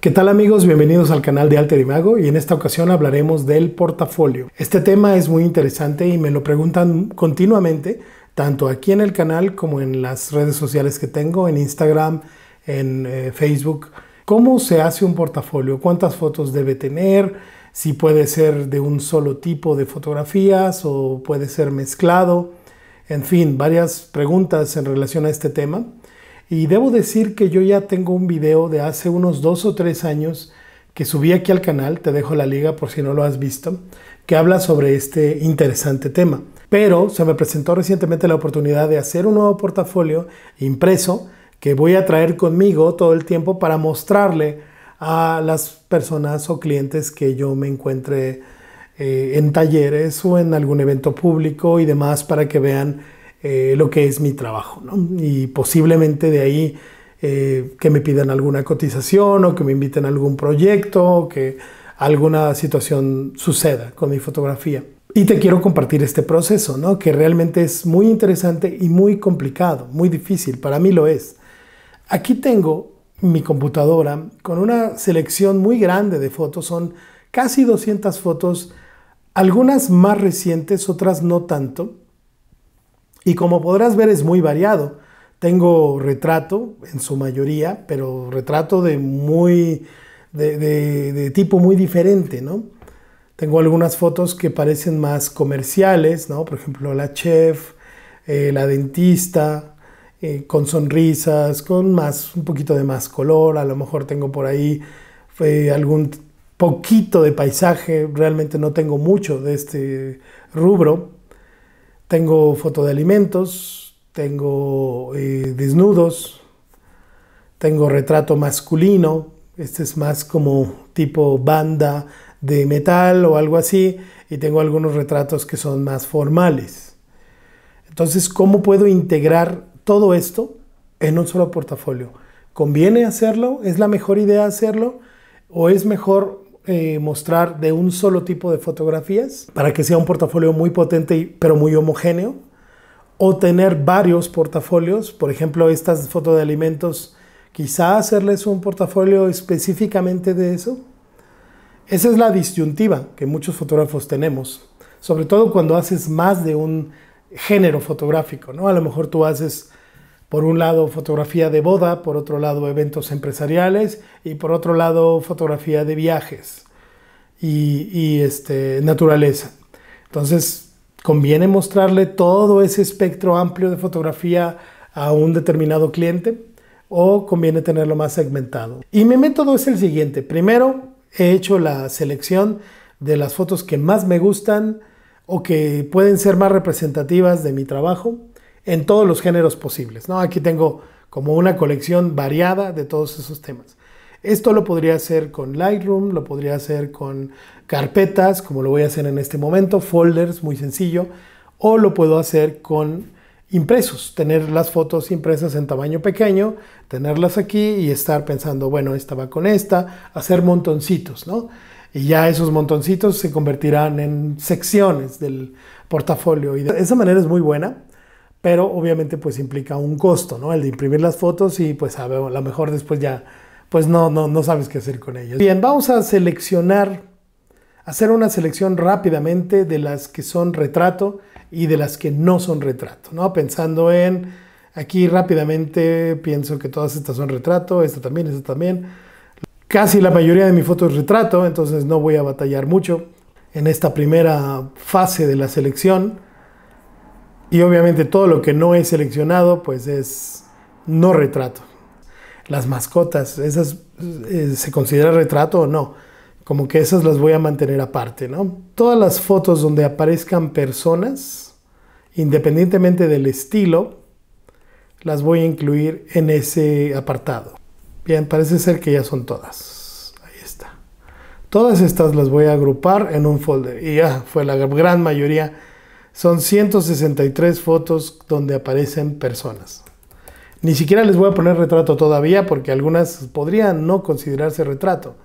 ¿Qué tal amigos? Bienvenidos al canal de Alter Imago y en esta ocasión hablaremos del portafolio. Este tema es muy interesante y me lo preguntan continuamente, tanto aquí en el canal como en las redes sociales que tengo, en Instagram, en eh, Facebook. ¿Cómo se hace un portafolio? ¿Cuántas fotos debe tener? Si puede ser de un solo tipo de fotografías o puede ser mezclado. En fin, varias preguntas en relación a este tema. Y debo decir que yo ya tengo un video de hace unos dos o tres años que subí aquí al canal, te dejo la liga por si no lo has visto, que habla sobre este interesante tema. Pero se me presentó recientemente la oportunidad de hacer un nuevo portafolio impreso que voy a traer conmigo todo el tiempo para mostrarle a las personas o clientes que yo me encuentre eh, en talleres o en algún evento público y demás para que vean eh, lo que es mi trabajo, Y posiblemente de ahí eh, que me pidan alguna cotización o que me inviten a algún proyecto o que alguna situación suceda con mi fotografía. Y te quiero compartir este proceso, Que realmente es muy interesante y muy complicado, muy difícil, para mí lo es. Aquí tengo mi computadora con una selección muy grande de fotos, son casi 200 fotos, algunas más recientes, otras no tanto, y como podrás ver es muy variado. Tengo retrato en su mayoría, pero retrato de muy de, tipo muy diferente, Tengo algunas fotos que parecen más comerciales, Por ejemplo, la chef, eh, la dentista, eh, con sonrisas, con más, un poquito de más color. A lo mejor tengo por ahí eh, algún poquito de paisaje. Realmente no tengo mucho de este rubro. Tengo foto de alimentos, tengo eh, desnudos, tengo retrato masculino, este es más como tipo banda de metal o algo así, y tengo algunos retratos que son más formales. Entonces, ¿cómo puedo integrar todo esto en un solo portafolio? ¿Conviene hacerlo? ¿Es la mejor idea hacerlo? ¿O es mejor eh, mostrar de un solo tipo de fotografías para que sea un portafolio muy potente pero muy homogéneo. O tener varios portafolios, por ejemplo, estas fotos de alimentos, quizá hacerles un portafolio específicamente de eso. Esa es la disyuntiva que muchos fotógrafos tenemos, sobre todo cuando haces más de un género fotográfico, ¿no? A lo mejor tú haces por un lado, fotografía de boda, por otro lado, eventos empresariales y por otro lado, fotografía de viajes y, este, naturaleza. Entonces, conviene mostrarle todo ese espectro amplio de fotografía a un determinado cliente o conviene tenerlo más segmentado. Y mi método es el siguiente. Primero, he hecho la selección de las fotos que más me gustan o que pueden ser más representativas de mi trabajo en todos los géneros posibles. ¿no? Aquí tengo como una colección variada de todos esos temas. Esto lo podría hacer con Lightroom, lo podría hacer con carpetas, como lo voy a hacer en este momento, folders, muy sencillo, o lo puedo hacer con impresos, tener las fotos impresas en tamaño pequeño, tenerlas aquí y estar pensando, bueno, esta va con esta, hacer montoncitos, ¿no? Y ya esos montoncitos se convertirán en secciones del portafolio. Y de esa manera es muy buena pero obviamente pues implica un costo, ¿no? El de imprimir las fotos y pues a lo mejor después ya, pues no, no, no sabes qué hacer con ellas. Bien, vamos a seleccionar, hacer una selección rápidamente de las que son retrato y de las que no son retrato, ¿no? Pensando en, aquí rápidamente pienso que todas estas son retrato, esta también, esta también. Casi la mayoría de mi foto es retrato, entonces no voy a batallar mucho en esta primera fase de la selección. Y obviamente todo lo que no he seleccionado, pues es no retrato. Las mascotas, ¿esas eh, se considera retrato o no? Como que esas las voy a mantener aparte, ¿no? Todas las fotos donde aparezcan personas, independientemente del estilo, las voy a incluir en ese apartado. Bien, parece ser que ya son todas. Ahí está. Todas estas las voy a agrupar en un folder. Y ya fue la gran mayoría son 163 fotos donde aparecen personas. Ni siquiera les voy a poner retrato todavía porque algunas podrían no considerarse retrato.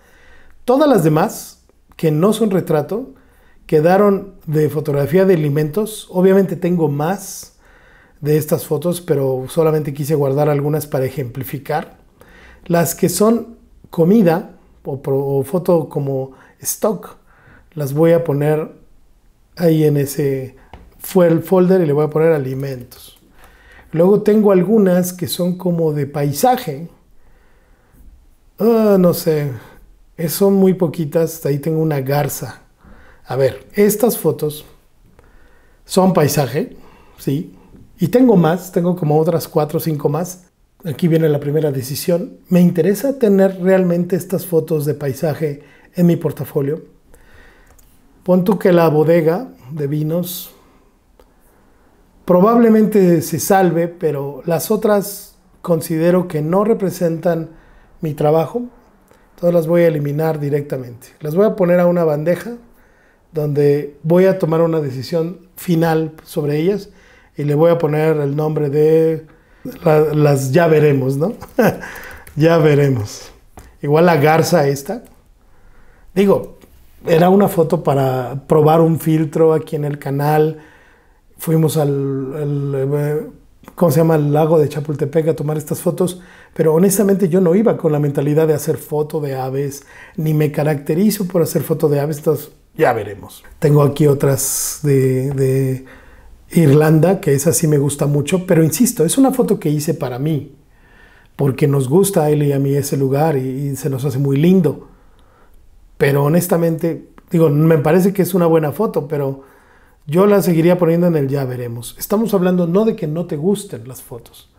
Todas las demás, que no son retrato, quedaron de fotografía de alimentos. Obviamente tengo más de estas fotos, pero solamente quise guardar algunas para ejemplificar. Las que son comida o, foto como stock, las voy a poner ahí en ese fue el folder y le voy a poner alimentos. Luego tengo algunas que son como de paisaje. Ah, no sé, son muy poquitas. Ahí tengo una garza. A ver, estas fotos son paisaje, sí. Y tengo más, tengo como otras cuatro o cinco más. Aquí viene la primera decisión. ¿Me interesa tener realmente estas fotos de paisaje en mi portafolio? Pon que la bodega de vinos probablemente se salve, pero las otras considero que no representan mi trabajo, Todas las voy a eliminar directamente. Las voy a poner a una bandeja donde voy a tomar una decisión final sobre ellas y le voy a poner el nombre de las ya veremos, ¿no? ya veremos. Igual la garza esta. Digo, era una foto para probar un filtro aquí en el canal fuimos al, eh, ¿cómo se llama?, lago de Chapultepec a tomar estas fotos, pero honestamente yo no iba con la mentalidad de hacer foto de aves, ni me caracterizo por hacer foto de aves, entonces ya veremos. Tengo aquí otras de, Irlanda, que esa sí me gusta mucho, pero insisto, es una foto que hice para mí, porque nos gusta a él y a mí ese lugar y se nos hace muy lindo. Pero honestamente, digo, me parece que es una buena foto, pero yo la seguiría poniendo en el ya veremos. Estamos hablando no de que no te gusten las fotos.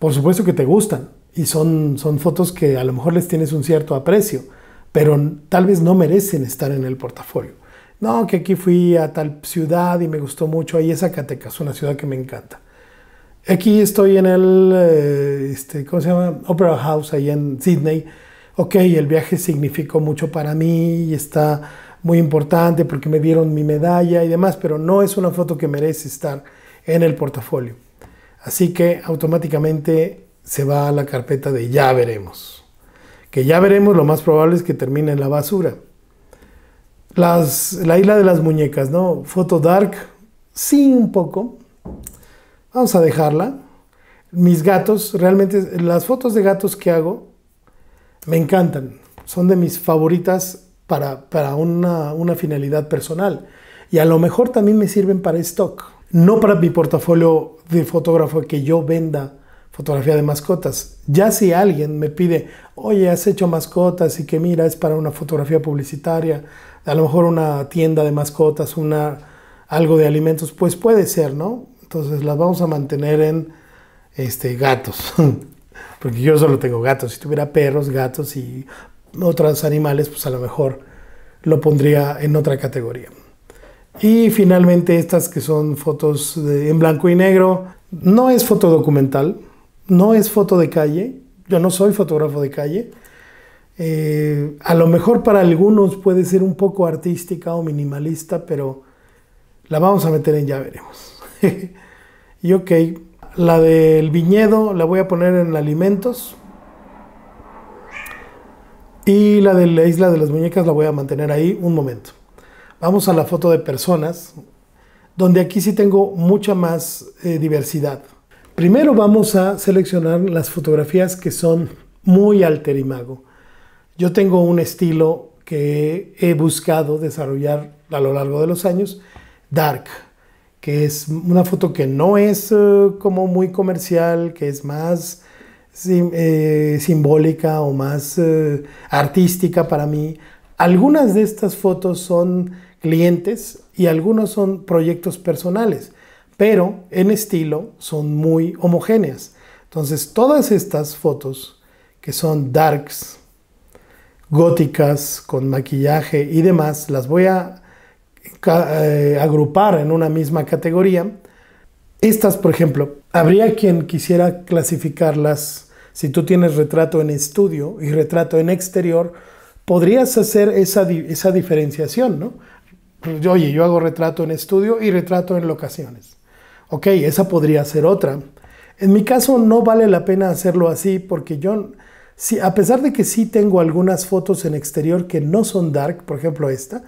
Por supuesto que te gustan y son, son fotos que a lo mejor les tienes un cierto aprecio, pero tal vez no merecen estar en el portafolio. No, que aquí fui a tal ciudad y me gustó mucho. Ahí es Zacatecas, una ciudad que me encanta. Aquí estoy en el, eh, este, ¿cómo se llama? Opera House, ahí en Sydney. Ok, el viaje significó mucho para mí y está muy importante porque me dieron mi medalla y demás, pero no es una foto que merece estar en el portafolio. Así que automáticamente se va a la carpeta de ya veremos. Que ya veremos, lo más probable es que termine en la basura. Las, la isla de las muñecas, ¿no? Foto dark, sí un poco. Vamos a dejarla. Mis gatos, realmente las fotos de gatos que hago me encantan. Son de mis favoritas para, para una, una, finalidad personal. Y a lo mejor también me sirven para stock, no para mi portafolio de fotógrafo que yo venda fotografía de mascotas. Ya si alguien me pide, oye, has hecho mascotas y que mira, es para una fotografía publicitaria, a lo mejor una tienda de mascotas, una, algo de alimentos, pues puede ser, ¿no? Entonces las vamos a mantener en este, gatos. porque yo solo tengo gatos. Si tuviera perros, gatos y otros animales, pues a lo mejor lo pondría en otra categoría. Y finalmente estas que son fotos en blanco y negro. No es foto documental, no es foto de calle. Yo no soy fotógrafo de calle. Eh, a lo mejor para algunos puede ser un poco artística o minimalista, pero la vamos a meter en ya veremos. y ok, la del viñedo la voy a poner en alimentos y la de la isla de las muñecas la voy a mantener ahí un momento. Vamos a la foto de personas, donde aquí sí tengo mucha más eh, diversidad. Primero vamos a seleccionar las fotografías que son muy alterimago. Yo tengo un estilo que he buscado desarrollar a lo largo de los años, dark, que es una foto que no es eh, como muy comercial, que es más eh, simbólica o más eh, artística para mí. Algunas de estas fotos son clientes y algunos son proyectos personales, pero en estilo son muy homogéneas. Entonces todas estas fotos que son darks, góticas, con maquillaje y demás, las voy a eh, agrupar en una misma categoría estas, por ejemplo, habría quien quisiera clasificarlas. Si tú tienes retrato en estudio y retrato en exterior, podrías hacer esa, diferenciación, ¿no? Pues, oye, yo hago retrato en estudio y retrato en locaciones. Ok, esa podría ser otra. En mi caso no vale la pena hacerlo así porque yo, si, a pesar de que sí tengo algunas fotos en exterior que no son dark, por ejemplo esta,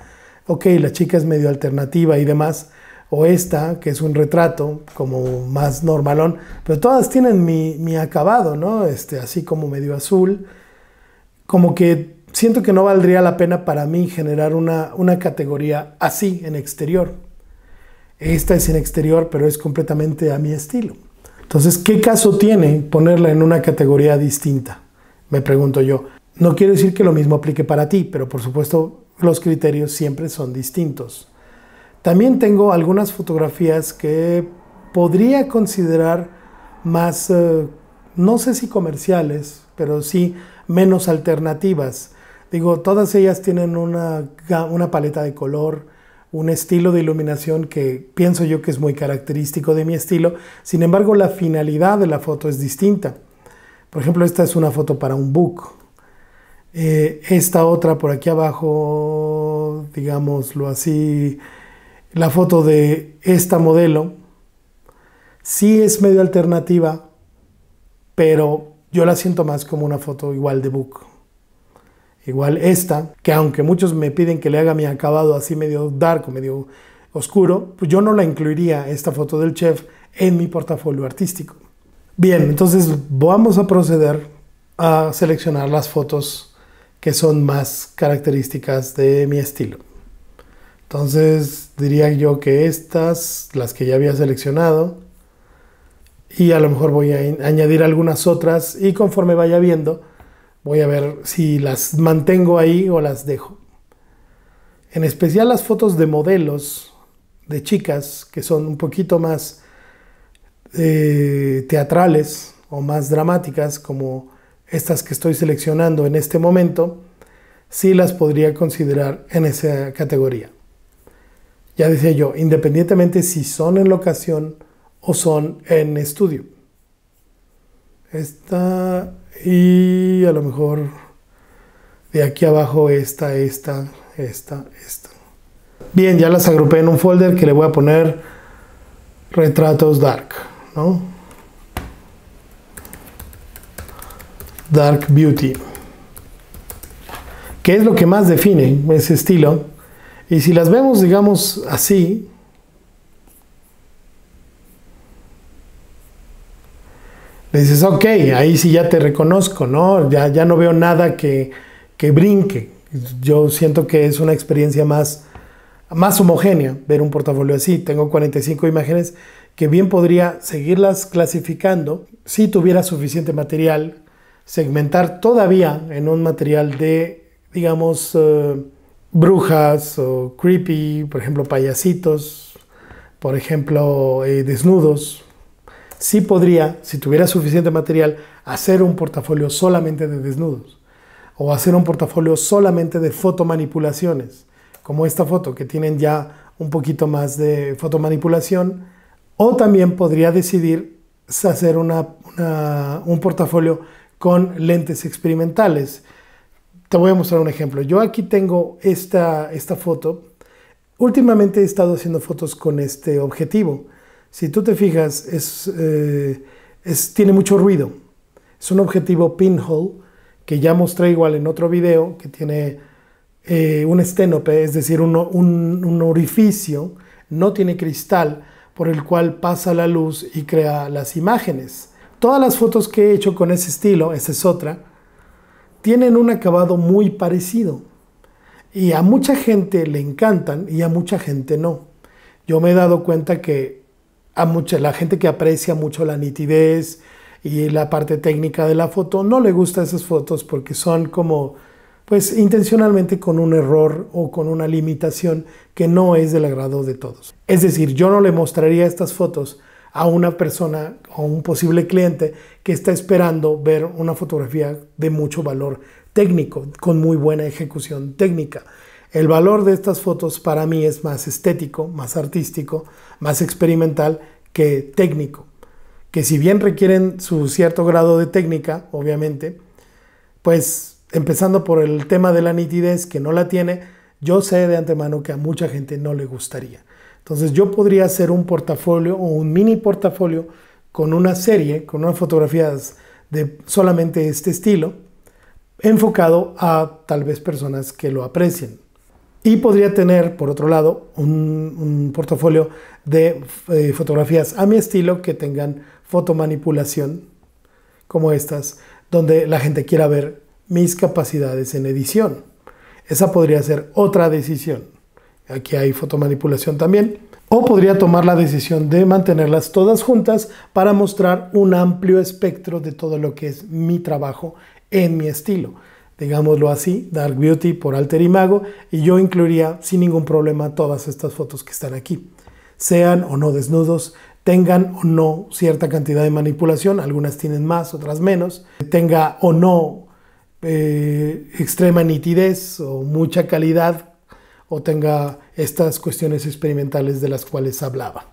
ok, la chica es medio alternativa y demás, o esta, que es un retrato como más normalón, pero todas tienen mi, acabado, ¿no? Este, así como medio azul, como que siento que no valdría la pena para mí generar una, una categoría así en exterior. Esta es en exterior, pero es completamente a mi estilo. Entonces, ¿qué caso tiene ponerla en una categoría distinta? Me pregunto yo. No quiero decir que lo mismo aplique para ti, pero por supuesto los criterios siempre son distintos. También tengo algunas fotografías que podría considerar más, eh, no sé si comerciales, pero sí menos alternativas. Digo, todas ellas tienen una, paleta de color, un estilo de iluminación que pienso yo que es muy característico de mi estilo. Sin embargo, la finalidad de la foto es distinta. Por ejemplo, esta es una foto para un book. Eh, esta otra por aquí abajo, digámoslo así, la foto de esta modelo. Sí es medio alternativa, pero yo la siento más como una foto igual de book. Igual esta, que aunque muchos me piden que le haga mi acabado así medio dark, medio oscuro, pues yo no la incluiría esta foto del chef en mi portafolio artístico. Bien, entonces vamos a proceder a seleccionar las fotos que son más características de mi estilo. Entonces diría yo que estas, las que ya había seleccionado, y a lo mejor voy a añadir algunas otras y conforme vaya viendo, voy a ver si las mantengo ahí o las dejo. En especial las fotos de modelos, de chicas, que son un poquito más eh, teatrales o más dramáticas, como estas que estoy seleccionando en este momento, sí las podría considerar en esa categoría ya decía yo, independientemente si son en locación o son en estudio. Esta y a lo mejor de aquí abajo esta, esta, esta, esta. Bien, ya las agrupé en un folder que le voy a poner retratos dark, ¿no? Dark Beauty. ¿Qué es lo que más define ese estilo? Y si las vemos, digamos, así, le dices, ok, ahí sí ya te reconozco, ¿no? Ya, ya no veo nada que, brinque. Yo siento que es una experiencia más, más homogénea ver un portafolio así. Tengo 45 imágenes que bien podría seguirlas clasificando si tuviera suficiente material, segmentar todavía en un material de, digamos, eh, brujas o creepy, por ejemplo, payasitos, por ejemplo, eh, desnudos. Sí podría, si tuviera suficiente material, hacer un portafolio solamente de desnudos o hacer un portafolio solamente de fotomanipulaciones, como esta foto que tienen ya un poquito más de fotomanipulación, o también podría decidir hacer un portafolio con lentes experimentales te voy a mostrar un ejemplo. Yo aquí tengo esta, esta foto. Últimamente he estado haciendo fotos con este objetivo. Si tú te fijas, es, eh, tiene mucho ruido. Es un objetivo pinhole que ya mostré igual en otro video, que tiene eh, un esténope, es decir, un, un orificio, no tiene cristal, por el cual pasa la luz y crea las imágenes. Todas las fotos que he hecho con ese estilo, esa es otra, tienen un acabado muy parecido. Y a mucha gente le encantan y a mucha gente no. Yo me he dado cuenta que a mucha, la gente que aprecia mucho la nitidez y la parte técnica de la foto no le gustan esas fotos porque son como, pues intencionalmente con un error o con una limitación que no es del agrado de todos. Es decir, yo no le mostraría estas fotos a una persona o un posible cliente que está esperando ver una fotografía de mucho valor técnico, con muy buena ejecución técnica. El valor de estas fotos para mí es más estético, más artístico, más experimental que técnico. Que si bien requieren su cierto grado de técnica, obviamente, pues empezando por el tema de la nitidez que no la tiene, yo sé de antemano que a mucha gente no le gustaría. Entonces yo podría hacer un portafolio o un mini portafolio con una serie, con unas fotografías de solamente este estilo, enfocado a tal vez personas que lo aprecien. Y podría tener, por otro lado, un, portafolio de eh, fotografías a mi estilo que tengan fotomanipulación, como estas, donde la gente quiera ver mis capacidades en edición. Esa podría ser otra decisión. Aquí hay fotomanipulación también. O podría tomar la decisión de mantenerlas todas juntas para mostrar un amplio espectro de todo lo que es mi trabajo en mi estilo. Digámoslo así, Dark Beauty por Alter Mago. y yo incluiría sin ningún problema todas estas fotos que están aquí. Sean o no desnudos, tengan o no cierta cantidad de manipulación, algunas tienen más, otras menos, tenga o no eh, extrema nitidez o mucha calidad o tenga estas cuestiones experimentales de las cuales hablaba.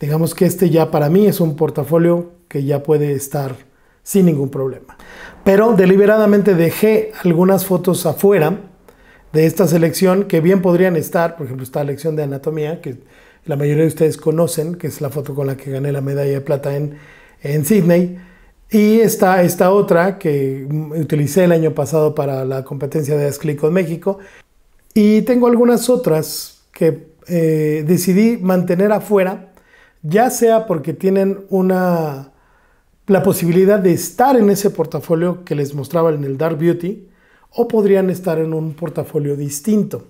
Digamos que este ya para mí es un portafolio que ya puede estar sin ningún problema. Pero deliberadamente dejé algunas fotos afuera de esta selección que bien podrían estar, por ejemplo, esta lección de anatomía que la mayoría de ustedes conocen, que es la foto con la que gané la medalla de plata en, en Sydney. Y está esta otra que mm, utilicé el año pasado para la competencia de Click con México, y tengo algunas otras que eh, decidí mantener afuera, ya sea porque tienen una la posibilidad de estar en ese portafolio que les mostraba en el Dark Beauty o podrían estar en un portafolio distinto,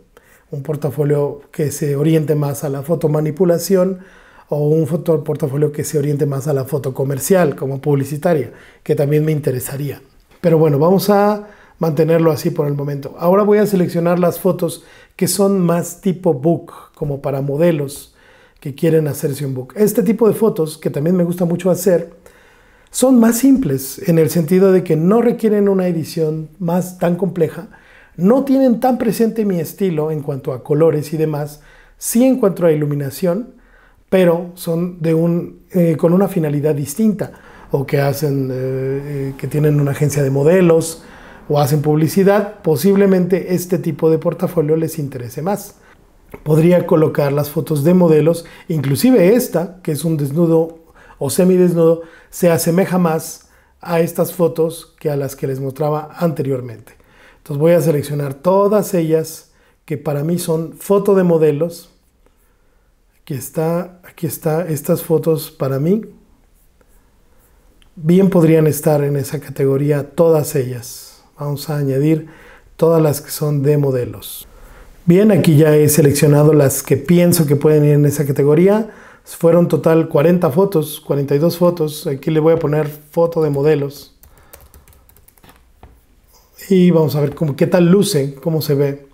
un portafolio que se oriente más a la fotomanipulación o un portafolio que se oriente más a la foto comercial como publicitaria, que también me interesaría. Pero bueno, vamos a mantenerlo así por el momento. Ahora voy a seleccionar las fotos que son más tipo book, como para modelos que quieren hacerse un book. Este tipo de fotos, que también me gusta mucho hacer, son más simples en el sentido de que no requieren una edición más tan compleja, no tienen tan presente mi estilo en cuanto a colores y demás, sí en cuanto a iluminación, pero son de un, eh, con una finalidad distinta o que hacen, eh, eh, que tienen una agencia de modelos, o hacen publicidad, posiblemente este tipo de portafolio les interese más. Podría colocar las fotos de modelos, inclusive esta, que es un desnudo o semidesnudo, se asemeja más a estas fotos que a las que les mostraba anteriormente. Entonces voy a seleccionar todas ellas que para mí son foto de modelos. Aquí está, aquí está, estas fotos para mí bien podrían estar en esa categoría todas ellas. Vamos a añadir todas las que son de modelos. Bien, aquí ya he seleccionado las que pienso que pueden ir en esa categoría. Fueron total 40 fotos, 42 fotos. Aquí le voy a poner foto de modelos. Y vamos a ver cómo, qué tal luce, cómo se ve.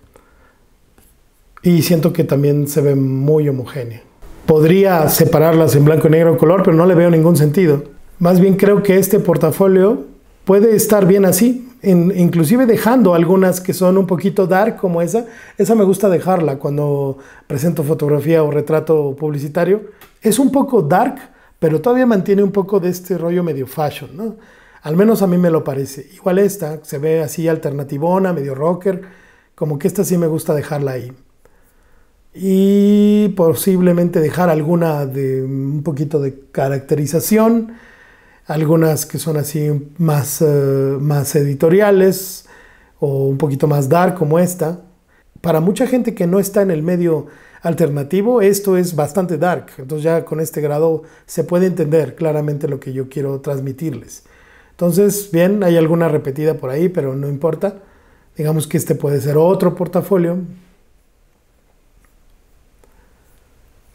Y siento que también se ve muy homogénea. Podría separarlas en blanco y negro o color, pero no le veo ningún sentido. Más bien creo que este portafolio puede estar bien así, inclusive dejando algunas que son un poquito dark como esa, esa me gusta dejarla cuando presento fotografía o retrato publicitario. Es un poco dark, pero todavía mantiene un poco de este rollo medio fashion, Al menos a mí me lo parece. Igual esta, se ve así alternativona, medio rocker, como que esta sí me gusta dejarla ahí. Y posiblemente dejar alguna de un poquito de caracterización algunas que son así más, eh, más editoriales o un poquito más dark como esta. Para mucha gente que no está en el medio alternativo, esto es bastante dark. Entonces ya con este grado se puede entender claramente lo que yo quiero transmitirles. Entonces, bien, hay alguna repetida por ahí, pero no importa. Digamos que este puede ser otro portafolio.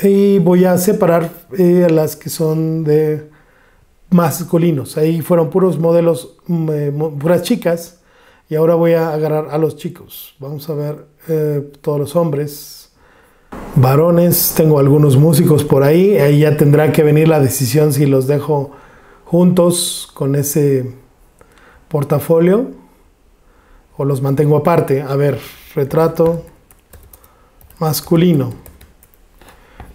Y voy a separar eh, las que son de masculinos. Ahí fueron puros modelos, mm, eh, puras chicas. Y ahora voy a agarrar a los chicos. Vamos a ver eh, todos los hombres, varones. Tengo algunos músicos por ahí. Ahí ya tendrá que venir la decisión si los dejo juntos con ese portafolio o los mantengo aparte. A ver, retrato masculino.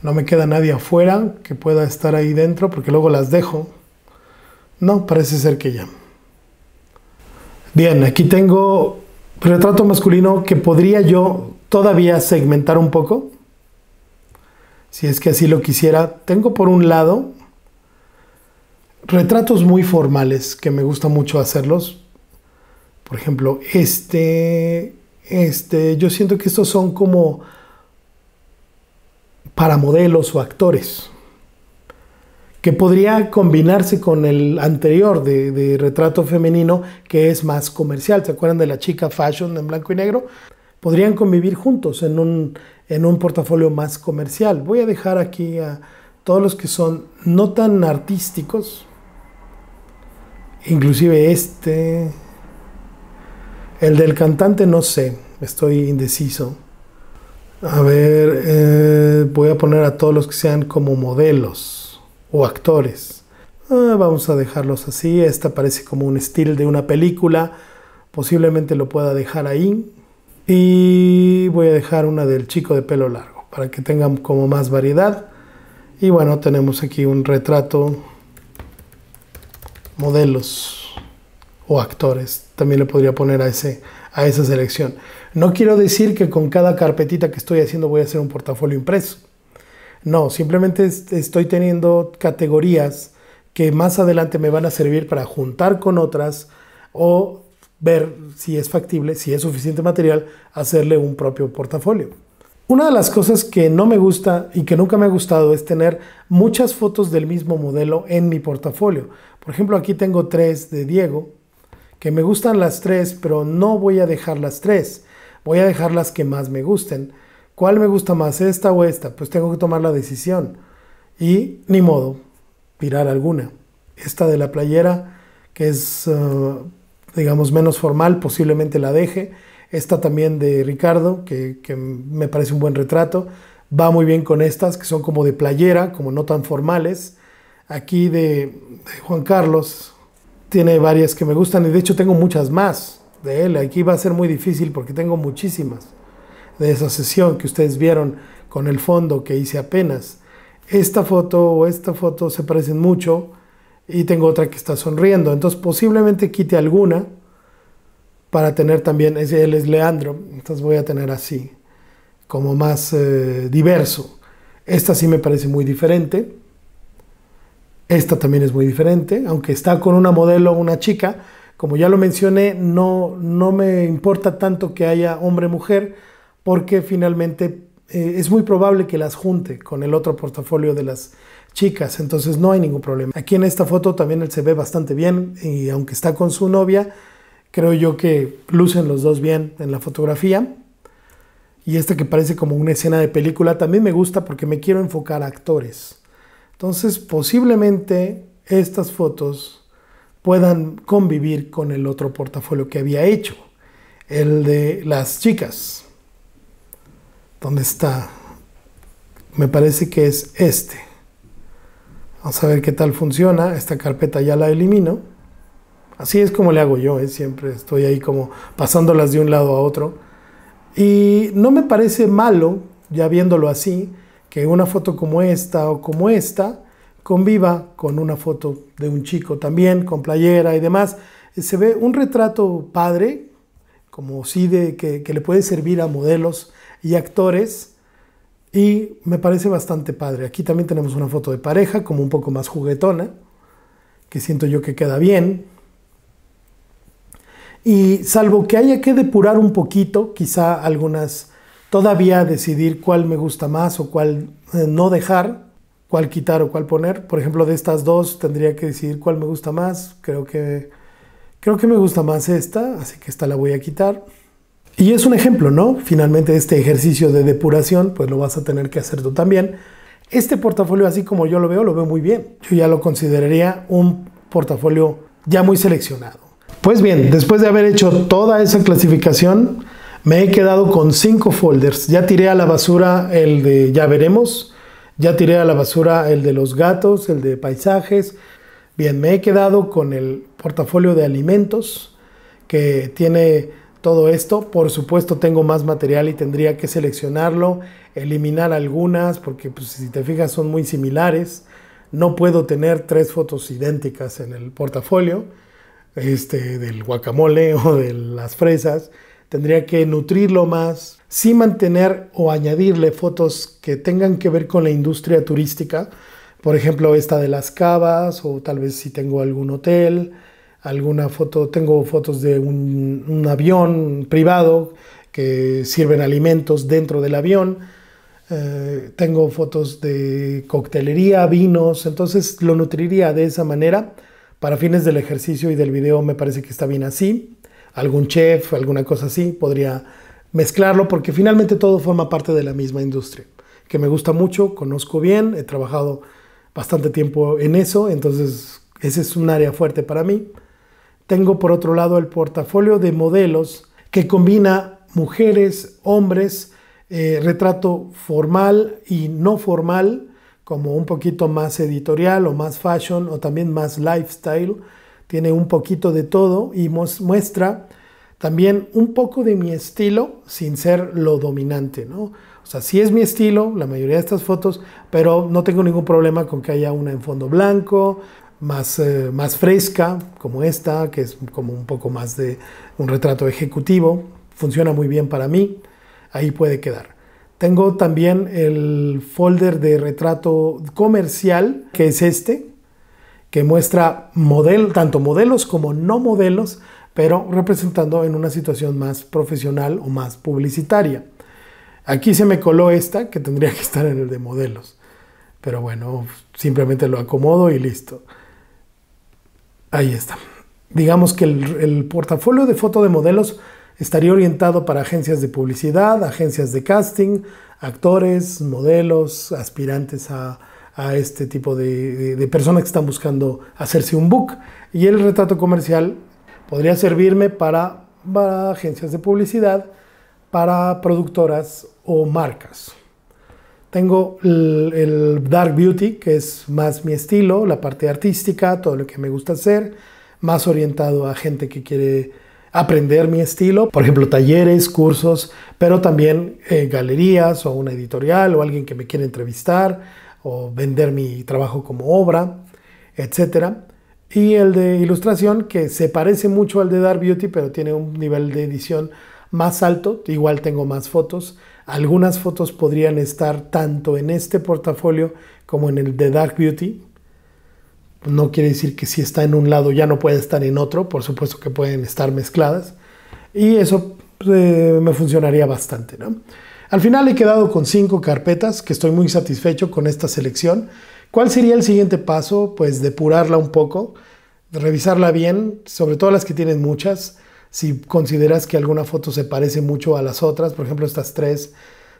No me queda nadie afuera que pueda estar ahí dentro porque luego las dejo. No, parece ser que ya. Bien, aquí tengo retrato masculino que podría yo todavía segmentar un poco. Si es que así lo quisiera. Tengo por un lado retratos muy formales que me gusta mucho hacerlos. Por ejemplo, este, este, yo siento que estos son como para modelos o actores que podría combinarse con el anterior de, retrato femenino, que es más comercial. ¿Se acuerdan de la chica fashion en blanco y negro? Podrían convivir juntos en un, en un portafolio más comercial. Voy a dejar aquí a todos los que son no tan artísticos, inclusive este, el del cantante no sé, estoy indeciso. A ver, eh, voy a poner a todos los que sean como modelos o actores. Ah, vamos a dejarlos así, esta parece como un estilo de una película, posiblemente lo pueda dejar ahí. Y voy a dejar una del chico de pelo largo, para que tengan como más variedad. Y bueno, tenemos aquí un retrato, modelos o actores. También le podría poner a, ese, a esa selección. No quiero decir que con cada carpetita que estoy haciendo voy a hacer un portafolio impreso. No, simplemente estoy teniendo categorías que más adelante me van a servir para juntar con otras o ver si es factible, si es suficiente material, hacerle un propio portafolio. Una de las cosas que no me gusta y que nunca me ha gustado es tener muchas fotos del mismo modelo en mi portafolio. Por ejemplo, aquí tengo tres de Diego, que me gustan las tres, pero no voy a dejar las tres. Voy a dejar las que más me gusten ¿Cuál me gusta más, esta o esta? Pues tengo que tomar la decisión. Y ni modo, tirar alguna. Esta de la playera, que es, eh, digamos, menos formal, posiblemente la deje. Esta también de Ricardo, que, me parece un buen retrato. Va muy bien con estas, que son como de playera, como no tan formales. Aquí de Juan Carlos, tiene varias que me gustan y de hecho tengo muchas más de él. Aquí va a ser muy difícil porque tengo muchísimas de esa sesión que ustedes vieron con el fondo que hice apenas. Esta foto o esta foto se parecen mucho y tengo otra que está sonriendo. Entonces posiblemente quite alguna para tener también, ese él es Leandro, entonces voy a tener así, como más eh, diverso. Esta sí me parece muy diferente. Esta también es muy diferente, aunque está con una modelo, o una chica. Como ya lo mencioné, no, no me importa tanto que haya hombre-mujer, porque finalmente eh, es muy probable que las junte con el otro portafolio de las chicas, entonces no hay ningún problema. Aquí en esta foto también él se ve bastante bien y aunque está con su novia, creo yo que lucen los dos bien en la fotografía. Y esta que parece como una escena de película también me gusta porque me quiero enfocar a actores. Entonces posiblemente estas fotos puedan convivir con el otro portafolio que había hecho, el de las chicas dónde está, me parece que es este. Vamos a ver qué tal funciona. Esta carpeta ya la elimino. Así es como le hago yo, ¿eh? siempre estoy ahí como pasándolas de un lado a otro. Y no me parece malo, ya viéndolo así, que una foto como esta o como esta conviva con una foto de un chico también, con playera y demás. Se ve un retrato padre como sí de, que, le puede servir a modelos y actores. Y me parece bastante padre. Aquí también tenemos una foto de pareja, como un poco más juguetona, que siento yo que queda bien. Y salvo que haya que depurar un poquito, quizá algunas, todavía decidir cuál me gusta más o cuál eh, no dejar, cuál quitar o cuál poner. Por ejemplo, de estas dos tendría que decidir cuál me gusta más. Creo que Creo que me gusta más esta, así que esta la voy a quitar. Y es un ejemplo, ¿no? Finalmente este ejercicio de depuración, pues lo vas a tener que hacer tú también. Este portafolio, así como yo lo veo, lo veo muy bien. Yo ya lo consideraría un portafolio ya muy seleccionado. Pues bien, después de haber hecho toda esa clasificación, me he quedado con cinco folders. Ya tiré a la basura el de ya veremos, ya tiré a la basura el de los gatos, el de paisajes, Bien, me he quedado con el portafolio de alimentos que tiene todo esto. Por supuesto tengo más material y tendría que seleccionarlo, eliminar algunas porque pues, si te fijas son muy similares. No puedo tener tres fotos idénticas en el portafolio este, del guacamole o de las fresas. Tendría que nutrirlo más, sin mantener o añadirle fotos que tengan que ver con la industria turística por ejemplo, esta de las cavas o tal vez si tengo algún hotel, alguna foto, tengo fotos de un, avión privado que sirven alimentos dentro del avión. Eh, tengo fotos de coctelería, vinos, entonces lo nutriría de esa manera. Para fines del ejercicio y del video me parece que está bien así. Algún chef, alguna cosa así, podría mezclarlo porque finalmente todo forma parte de la misma industria, que me gusta mucho, conozco bien, he trabajado bastante tiempo en eso, entonces ese es un área fuerte para mí. Tengo por otro lado el portafolio de modelos que combina mujeres, hombres, eh, retrato formal y no formal, como un poquito más editorial o más fashion o también más lifestyle. Tiene un poquito de todo y muestra también un poco de mi estilo sin ser lo dominante, ¿no? O sea, sí es mi estilo, la mayoría de estas fotos, pero no tengo ningún problema con que haya una en fondo blanco, más, eh, más fresca, como esta, que es como un poco más de un retrato ejecutivo. Funciona muy bien para mí. Ahí puede quedar. Tengo también el folder de retrato comercial, que es este, que muestra model, tanto modelos como no modelos, pero representando en una situación más profesional o más publicitaria. Aquí se me coló esta que tendría que estar en el de modelos. Pero bueno, simplemente lo acomodo y listo. Ahí está. Digamos que el, portafolio de foto de modelos estaría orientado para agencias de publicidad, agencias de casting, actores, modelos, aspirantes a, este tipo de, personas que están buscando hacerse un book. Y el retrato comercial podría servirme para agencias de publicidad, para productoras o marcas. Tengo el, Dark Beauty, que es más mi estilo, la parte artística, todo lo que me gusta hacer, más orientado a gente que quiere aprender mi estilo, por ejemplo, talleres, cursos, pero también eh, galerías o una editorial o alguien que me quiere entrevistar o vender mi trabajo como obra, etcétera Y el de ilustración, que se parece mucho al de Dark Beauty, pero tiene un nivel de edición más alto, igual tengo más fotos. Algunas fotos podrían estar tanto en este portafolio como en el de Dark Beauty. No quiere decir que si está en un lado ya no puede estar en otro, por supuesto que pueden estar mezcladas. Y eso eh, me funcionaría bastante. ¿no? Al final he quedado con cinco carpetas, que estoy muy satisfecho con esta selección. ¿Cuál sería el siguiente paso? Pues depurarla un poco, revisarla bien, sobre todo las que tienen muchas si consideras que alguna foto se parece mucho a las otras, por ejemplo estas tres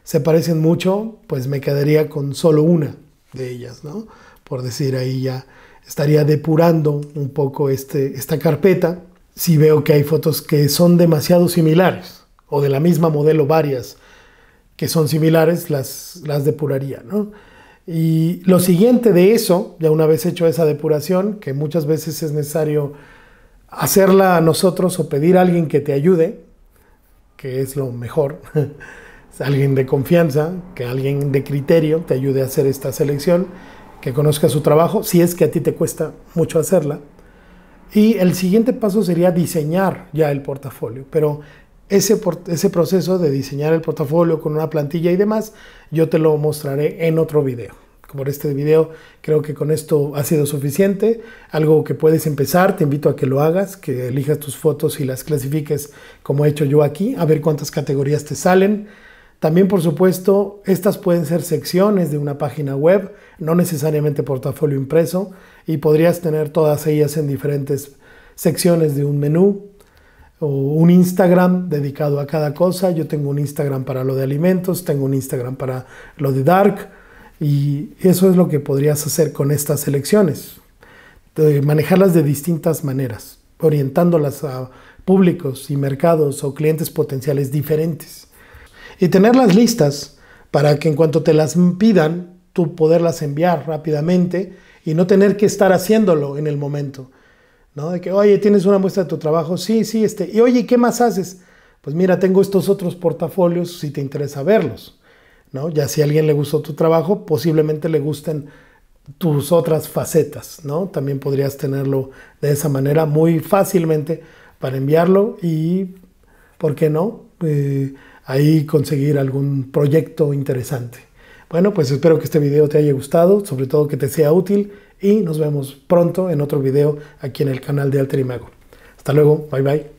se parecen mucho, pues me quedaría con solo una de ellas, ¿no? Por decir ahí ya estaría depurando un poco este, esta carpeta si veo que hay fotos que son demasiado similares o de la misma modelo varias que son similares, las, las depuraría, ¿no? Y lo siguiente de eso, ya una vez hecho esa depuración, que muchas veces es necesario hacerla a nosotros o pedir a alguien que te ayude, que es lo mejor, alguien de confianza, que alguien de criterio te ayude a hacer esta selección, que conozca su trabajo, si es que a ti te cuesta mucho hacerla. Y el siguiente paso sería diseñar ya el portafolio, pero ese, ese proceso de diseñar el portafolio con una plantilla y demás, yo te lo mostraré en otro video por este video. Creo que con esto ha sido suficiente. Algo que puedes empezar, te invito a que lo hagas, que elijas tus fotos y las clasifiques como he hecho yo aquí, a ver cuántas categorías te salen. También, por supuesto, estas pueden ser secciones de una página web, no necesariamente portafolio impreso, y podrías tener todas ellas en diferentes secciones de un menú o un Instagram dedicado a cada cosa. Yo tengo un Instagram para lo de alimentos, tengo un Instagram para lo de dark, y eso es lo que podrías hacer con estas elecciones, manejarlas de distintas maneras, orientándolas a públicos y mercados o clientes potenciales diferentes. Y tenerlas listas para que en cuanto te las pidan, tú poderlas enviar rápidamente y no tener que estar haciéndolo en el momento. ¿no? De que, oye, tienes una muestra de tu trabajo, sí, sí, este. Y oye, ¿qué más haces? Pues mira, tengo estos otros portafolios si te interesa verlos. Ya si a alguien le gustó tu trabajo, posiblemente le gusten tus otras facetas, ¿no? También podrías tenerlo de esa manera muy fácilmente para enviarlo y, ¿por qué no? Eh, ahí conseguir algún proyecto interesante. Bueno, pues espero que este video te haya gustado, sobre todo que te sea útil y nos vemos pronto en otro video aquí en el canal de Alter Hasta luego, bye bye.